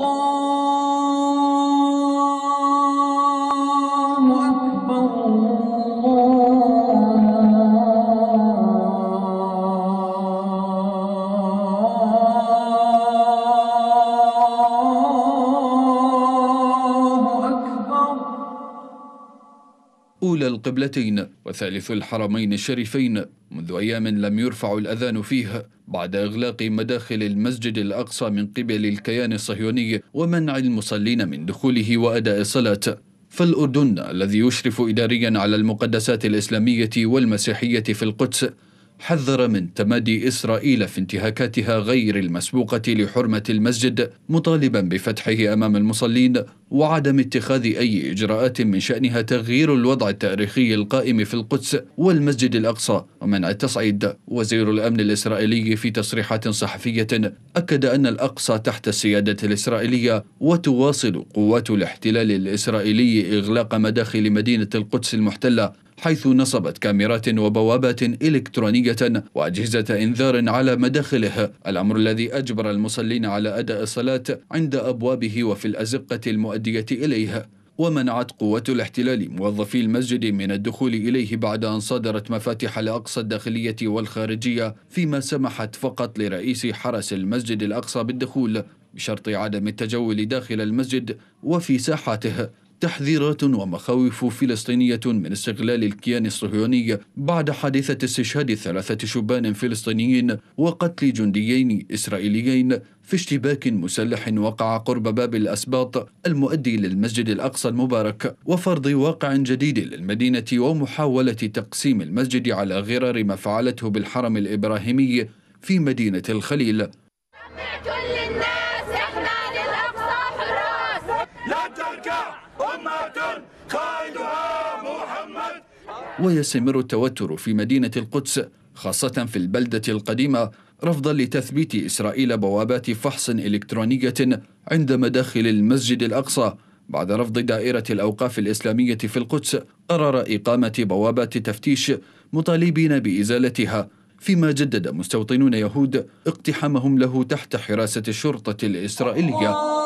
الله حول القبلتين وثالث الحرمين الشريفين منذ أيام لم يرفع الأذان فيه بعد إغلاق مداخل المسجد الأقصى من قبل الكيان الصهيوني ومنع المصلين من دخوله وأداء الصلاة فالأردن الذي يشرف إداريا على المقدسات الإسلامية والمسيحية في القدس حذر من تمادي إسرائيل في انتهاكاتها غير المسبوقة لحرمة المسجد مطالبا بفتحه أمام المصلين وعدم اتخاذ أي إجراءات من شأنها تغيير الوضع التاريخي القائم في القدس والمسجد الأقصى ومنع التصعيد وزير الأمن الإسرائيلي في تصريحات صحفية أكد أن الأقصى تحت السيادة الإسرائيلية وتواصل قوات الاحتلال الإسرائيلي إغلاق مداخل مدينة القدس المحتلة حيث نصبت كاميرات وبوابات إلكترونية وأجهزة إنذار على مداخله الأمر الذي أجبر المصلين على أداء الصلاة عند أبوابه وفي الأزقة المؤدية العادية إليها ومنعت قوات الاحتلال موظفي المسجد من الدخول إليه بعد أن صدرت مفاتيح الأقصى الداخلية والخارجية فيما سمحت فقط لرئيس حرس المسجد الأقصى بالدخول بشرط عدم التجول داخل المسجد وفي ساحاته تحذيرات ومخاوف فلسطينية من استغلال الكيان الصهيوني بعد حادثة استشهاد ثلاثة شبان فلسطينيين وقتل جنديين إسرائيليين في اشتباك مسلح وقع قرب باب الأسباط المؤدي للمسجد الأقصى المبارك وفرض واقع جديد للمدينة ومحاولة تقسيم المسجد على غرار ما فعلته بالحرم الإبراهيمي في مدينة الخليل قائدها محمد ويستمر التوتر في مدينة القدس خاصة في البلدة القديمة رفضا لتثبيت إسرائيل بوابات فحص إلكترونية عند مداخل المسجد الأقصى بعد رفض دائرة الأوقاف الإسلامية في القدس قرر إقامة بوابات تفتيش مطالبين بإزالتها فيما جدد مستوطنون يهود اقتحامهم له تحت حراسة الشرطة الإسرائيلية